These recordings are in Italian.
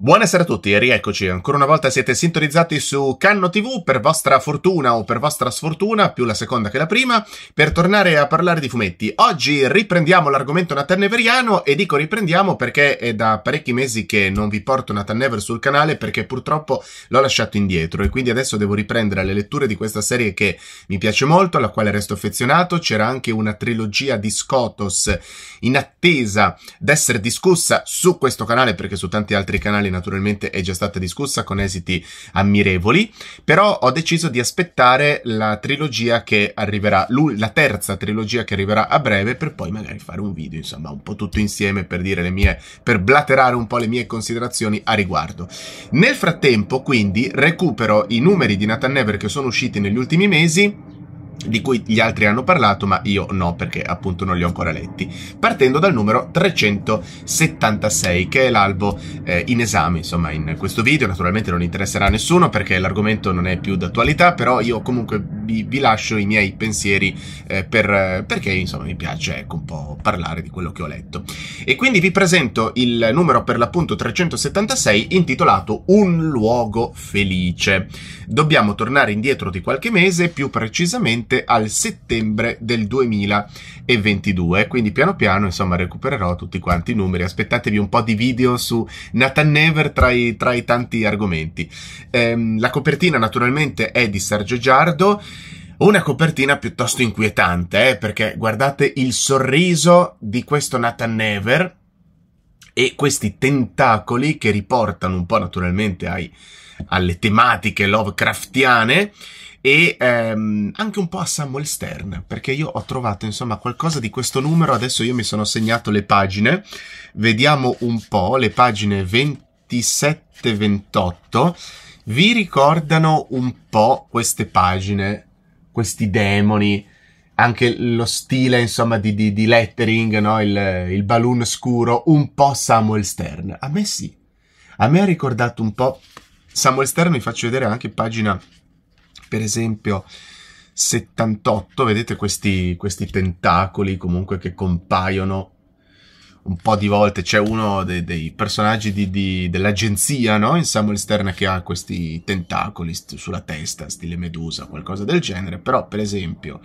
Buonasera a tutti e rieccoci. Ancora una volta siete sintonizzati su Canno TV per vostra fortuna o per vostra sfortuna, più la seconda che la prima, per tornare a parlare di fumetti. Oggi riprendiamo l'argomento natanneveriano e dico riprendiamo perché è da parecchi mesi che non vi porto Natannever sul canale perché purtroppo l'ho lasciato indietro e quindi adesso devo riprendere le letture di questa serie che mi piace molto, alla quale resto affezionato. C'era anche una trilogia di Scotos in attesa d'essere discussa su questo canale perché su tanti altri canali finale naturalmente è già stata discussa con esiti ammirevoli, però ho deciso di aspettare la trilogia che arriverà, la terza trilogia che arriverà a breve per poi magari fare un video, insomma, un po' tutto insieme per dire le mie, per blaterare un po' le mie considerazioni a riguardo. Nel frattempo, quindi, recupero i numeri di Nathan Never che sono usciti negli ultimi mesi di cui gli altri hanno parlato, ma io no, perché appunto non li ho ancora letti. Partendo dal numero 376, che è l'albo eh, in esame, insomma, in questo video naturalmente non interesserà a nessuno perché l'argomento non è più d'attualità, però io comunque vi, vi lascio i miei pensieri eh, per, perché insomma mi piace ecco, un po' parlare di quello che ho letto. E quindi vi presento il numero per l'appunto 376 intitolato Un luogo felice. Dobbiamo tornare indietro di qualche mese, più precisamente equivalente al settembre del 2022. Quindi piano piano, insomma, recupererò tutti quanti i numeri. Aspettatevi un po' di video su Nathan Never tra i, tra i tanti argomenti. Ehm, la copertina, naturalmente, è di Sergio Giardo. Una copertina piuttosto inquietante, eh, perché guardate il sorriso di questo Nathan Never e questi tentacoli che riportano un po' naturalmente ai, alle tematiche Lovecraftiane e ehm, anche un po' a Samuel Stern, perché io ho trovato insomma qualcosa di questo numero, adesso io mi sono segnato le pagine, vediamo un po', le pagine 27-28, vi ricordano un po' queste pagine, questi demoni, anche lo stile insomma di, di, di lettering, no? il, il balloon scuro, un po' Samuel Stern, a me sì, a me ha ricordato un po', Samuel Stern vi faccio vedere anche pagina per esempio 78, vedete questi, questi tentacoli comunque che compaiono un po' di volte c'è uno dei, dei personaggi di, di, dell'agenzia no? in Samuel Stern che ha questi tentacoli st- sulla testa, stile Medusa, qualcosa del genere, però per esempio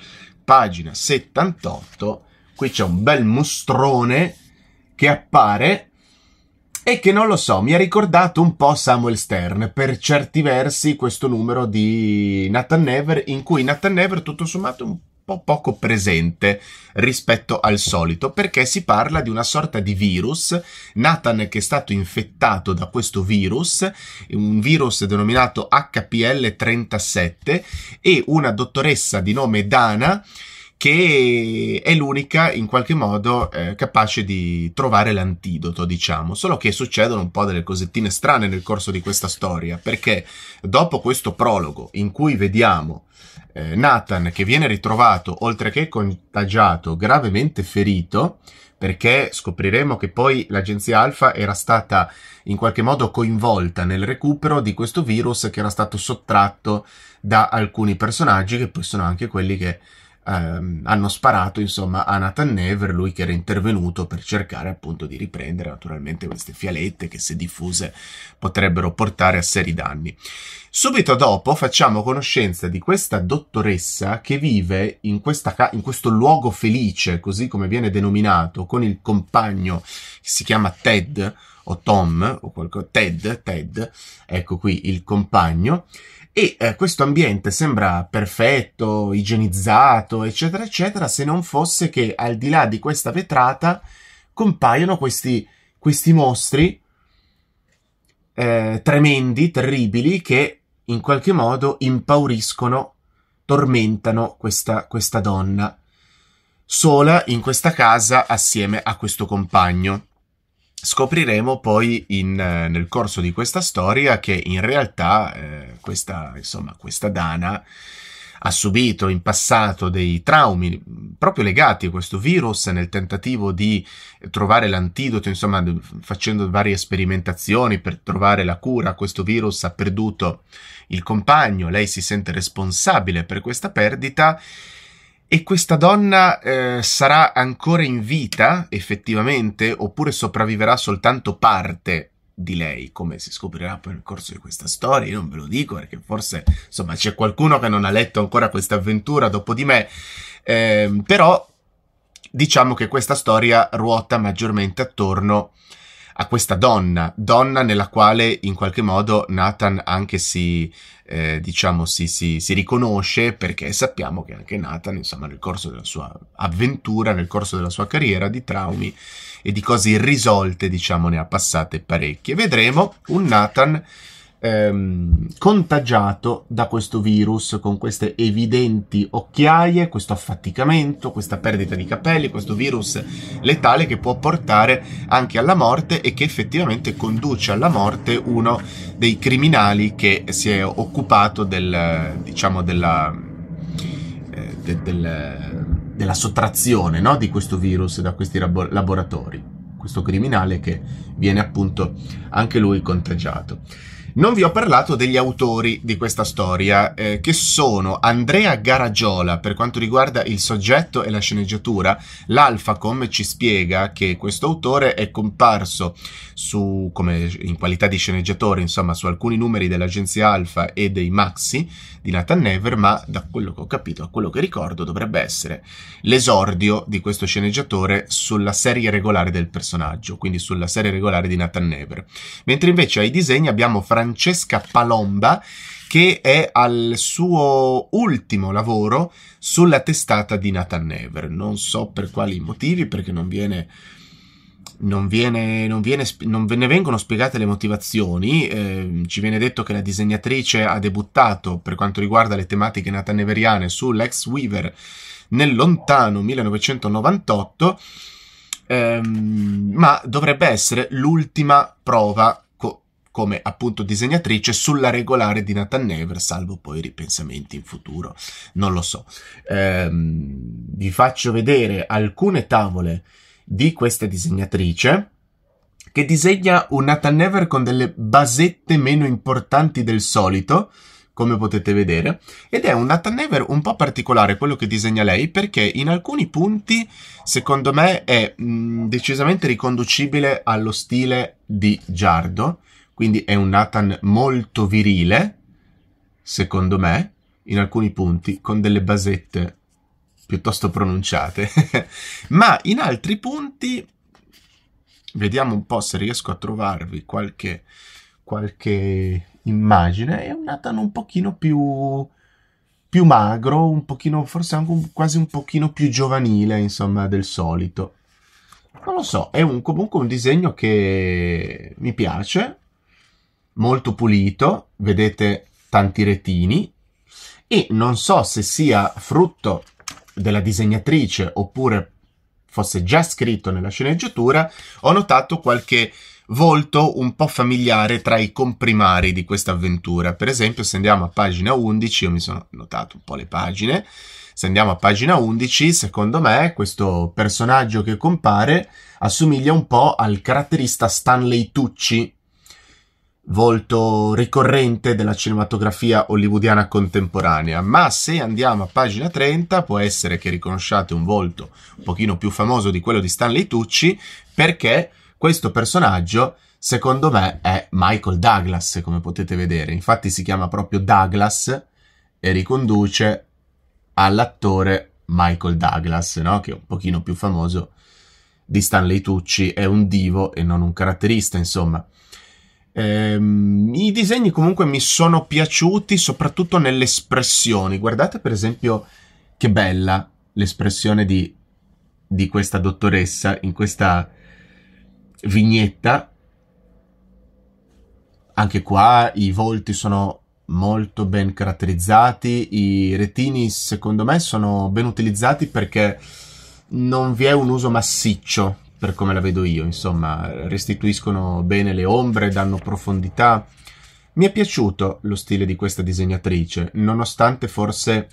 pagina 78, qui c'è un bel mostrone che appare e che non lo so, mi ha ricordato un po' Samuel Stern per certi versi questo numero di Nathan Never in cui Nathan Never tutto sommato un po' poco presente rispetto al solito perché si parla di una sorta di virus Nathan che è stato infettato da questo virus un virus denominato HPL 37 e una dottoressa di nome Dana che è l'unica in qualche modo eh, capace di trovare l'antidoto, diciamo. Solo che succedono un po' delle cosettine strane nel corso di questa storia, perché dopo questo prologo in cui vediamo eh, Nathan che viene ritrovato, oltre che contagiato, gravemente ferito, perché scopriremo che poi l'agenzia Alfa era stata in qualche modo coinvolta nel recupero di questo virus che era stato sottratto da alcuni personaggi che poi sono anche quelli che ehm, hanno sparato insomma a Nathan Never, lui che era intervenuto per cercare appunto di riprendere naturalmente queste fialette che se diffuse potrebbero portare a seri danni. Subito dopo facciamo conoscenza di questa dottoressa che vive in, ca- in questo luogo felice, così come viene denominato, con il compagno che si chiama Ted o Tom o qualcosa, Ted, Ted, ecco qui il compagno, e eh, questo ambiente sembra perfetto, igienizzato, eccetera, eccetera, se non fosse che al di là di questa vetrata compaiono questi, questi mostri eh, tremendi, terribili, che in qualche modo impauriscono, tormentano questa, questa donna, sola in questa casa assieme a questo compagno. Scopriremo poi in, eh, nel corso di questa storia che in realtà eh, questa, insomma, questa Dana ha subito in passato dei traumi proprio legati a questo virus nel tentativo di trovare l'antidoto, insomma facendo varie sperimentazioni per trovare la cura a questo virus ha perduto il compagno, lei si sente responsabile per questa perdita e questa donna eh, sarà ancora in vita effettivamente oppure sopravviverà soltanto parte di lei, come si scoprirà poi nel corso di questa storia, io non ve lo dico perché forse insomma c'è qualcuno che non ha letto ancora questa avventura dopo di me, eh, però diciamo che questa storia ruota maggiormente attorno a questa donna, donna nella quale in qualche modo Nathan anche si eh, diciamo, si, si, si, riconosce perché sappiamo che anche Nathan, insomma, nel corso della sua avventura, nel corso della sua carriera, di traumi e di cose irrisolte, diciamo, ne ha passate parecchie. Vedremo un Nathan ehm, contagiato da questo virus con queste evidenti occhiaie, questo affaticamento, questa perdita di capelli, questo virus letale che può portare anche alla morte e che effettivamente conduce alla morte uno dei criminali che si è occupato del, diciamo, della, eh, de, del, della sottrazione no, di questo virus da questi laboratori questo criminale che viene appunto anche lui contagiato. Non vi ho parlato degli autori di questa storia, eh, che sono Andrea Garagiola per quanto riguarda il soggetto e la sceneggiatura. L'Alfacom ci spiega che questo autore è comparso su, come in qualità di sceneggiatore, insomma, su alcuni numeri dell'agenzia Alfa e dei Maxi di Nathan Never, ma da quello che ho capito, a quello che ricordo, dovrebbe essere l'esordio di questo sceneggiatore sulla serie regolare del personaggio, quindi sulla serie regolare di Nathan Never. Mentre invece ai disegni abbiamo Francesco Francesca Palomba che è al suo ultimo lavoro sulla testata di Nathan Never. Non so per quali motivi, perché non viene... Non, viene, non, viene, non, ne vengono spiegate le motivazioni, eh, ci viene detto che la disegnatrice ha debuttato per quanto riguarda le tematiche nataneveriane sull'ex Weaver nel lontano 1998, ehm, ma dovrebbe essere l'ultima prova come appunto disegnatrice sulla regolare di Nathan Never, salvo poi ripensamenti in futuro, non lo so. Ehm, vi faccio vedere alcune tavole di questa disegnatrice che disegna un Nathan Never con delle basette meno importanti del solito, come potete vedere, ed è un Nathan Never un po' particolare quello che disegna lei perché in alcuni punti, secondo me, è mh, mm, decisamente riconducibile allo stile di Giardo, quindi è un Nathan molto virile, secondo me, in alcuni punti, con delle basette piuttosto pronunciate, ma in altri punti vediamo un po' se riesco a trovarvi qualche, qualche immagine, è un Nathan un pochino più, più magro, un pochino, forse anche un, quasi un pochino più giovanile, insomma, del solito. Non lo so, è un, comunque un disegno che mi piace, molto pulito, vedete tanti retini e non so se sia frutto della disegnatrice oppure fosse già scritto nella sceneggiatura, ho notato qualche volto un po' familiare tra i comprimari di questa avventura. Per esempio, se andiamo a pagina 11, io mi sono notato un po' le pagine, se andiamo a pagina 11, secondo me questo personaggio che compare assomiglia un po' al caratterista Stanley Tucci volto ricorrente della cinematografia hollywoodiana contemporanea, ma se andiamo a pagina 30 può essere che riconosciate un volto un pochino più famoso di quello di Stanley Tucci perché questo personaggio secondo me è Michael Douglas, come potete vedere, infatti si chiama proprio Douglas e riconduce all'attore Michael Douglas, no? che è un pochino più famoso di Stanley Tucci, è un divo e non un caratterista, insomma. Ehm, I disegni comunque mi sono piaciuti soprattutto nelle espressioni. Guardate per esempio che bella l'espressione di, di questa dottoressa in questa vignetta. Anche qua i volti sono molto ben caratterizzati, i retini secondo me sono ben utilizzati perché non vi è un uso massiccio per come la vedo io, insomma, restituiscono bene le ombre, danno profondità. Mi è piaciuto lo stile di questa disegnatrice, nonostante forse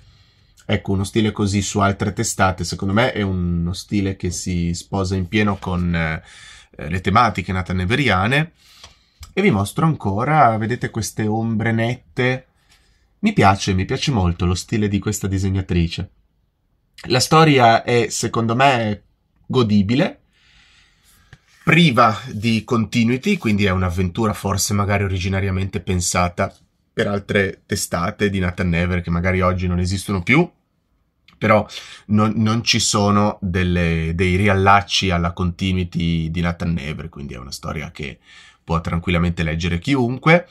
ecco, uno stile così su altre testate, secondo me è uno stile che si sposa in pieno con eh, le tematiche nataneveriane. E vi mostro ancora, vedete queste ombre nette. Mi piace, mi piace molto lo stile di questa disegnatrice. La storia è, secondo me, godibile, priva di continuity, quindi è un'avventura forse magari originariamente pensata per altre testate di Nathan Never che magari oggi non esistono più, però non, non ci sono delle, dei riallacci alla continuity di Nathan Never, quindi è una storia che può tranquillamente leggere chiunque.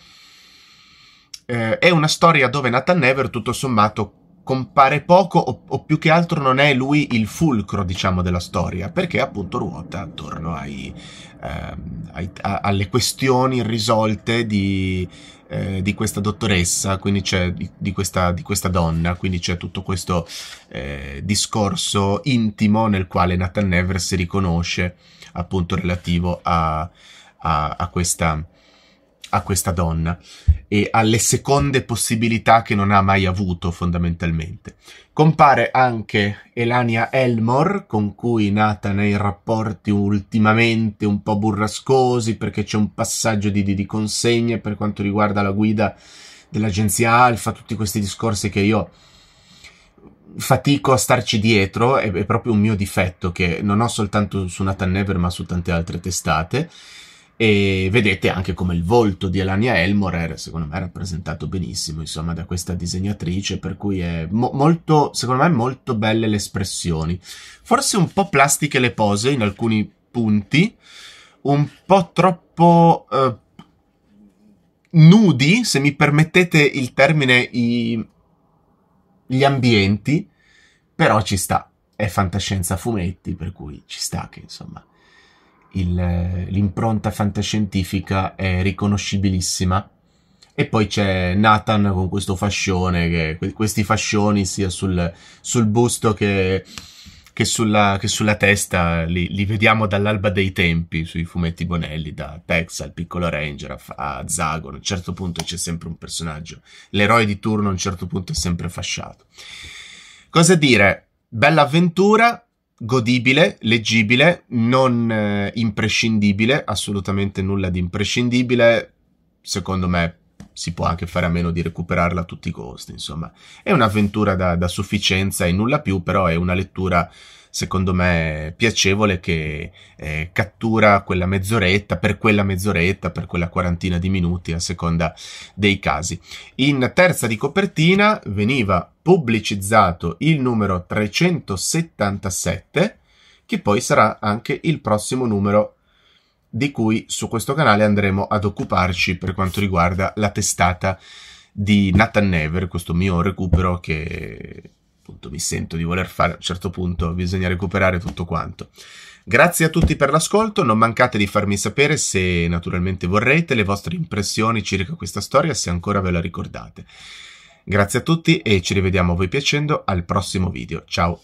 Eh, è una storia dove Nathan Never tutto sommato compare poco o, o, più che altro non è lui il fulcro, diciamo, della storia, perché appunto ruota attorno ai, ehm, ai, a, alle questioni irrisolte di, eh, di questa dottoressa, quindi c'è di, di, questa, di, questa, donna, quindi c'è tutto questo eh, discorso intimo nel quale Nathan Never si riconosce appunto relativo a, a, a questa a questa donna e alle seconde possibilità che non ha mai avuto fondamentalmente. Compare anche Elania Elmore, con cui è nata nei rapporti ultimamente un po' burrascosi perché c'è un passaggio di, di, di consegne per quanto riguarda la guida dell'agenzia Alfa, tutti questi discorsi che io fatico a starci dietro, è, è proprio un mio difetto che non ho soltanto su Nathan Never ma su tante altre testate e vedete anche come il volto di Elania Elmore secondo me è rappresentato benissimo insomma da questa disegnatrice per cui è mo- molto secondo me molto belle le espressioni forse un po' plastiche le pose in alcuni punti un po' troppo eh, nudi se mi permettete il termine i, gli ambienti però ci sta è fantascienza fumetti per cui ci sta che insomma il, l'impronta fantascientifica è riconoscibilissima. E poi c'è Nathan con questo fascione, che, questi fascioni sia sul, sul busto che, che, sulla, che, sulla, testa li, li, vediamo dall'alba dei tempi sui fumetti Bonelli, da Tex al piccolo Ranger a, a Zagon. A un certo punto c'è sempre un personaggio, l'eroe di turno a un certo punto è sempre fasciato. Cosa dire? Bella avventura, godibile, leggibile, non eh, imprescindibile, assolutamente nulla di imprescindibile, secondo me si può anche fare a meno di recuperarla a tutti i costi, insomma. È un'avventura da, da sufficienza e nulla più, però è una lettura secondo me piacevole che eh, cattura quella mezz'oretta per quella mezz'oretta per quella quarantina di minuti a seconda dei casi in terza di copertina veniva pubblicizzato il numero 377 che poi sarà anche il prossimo numero di cui su questo canale andremo ad occuparci per quanto riguarda la testata di Nathan Never, questo mio recupero che appunto mi sento di voler fare a un certo punto, bisogna recuperare tutto quanto. Grazie a tutti per l'ascolto, non mancate di farmi sapere se naturalmente vorrete le vostre impressioni circa questa storia, se ancora ve la ricordate. Grazie a tutti e ci rivediamo a voi piacendo al prossimo video. Ciao!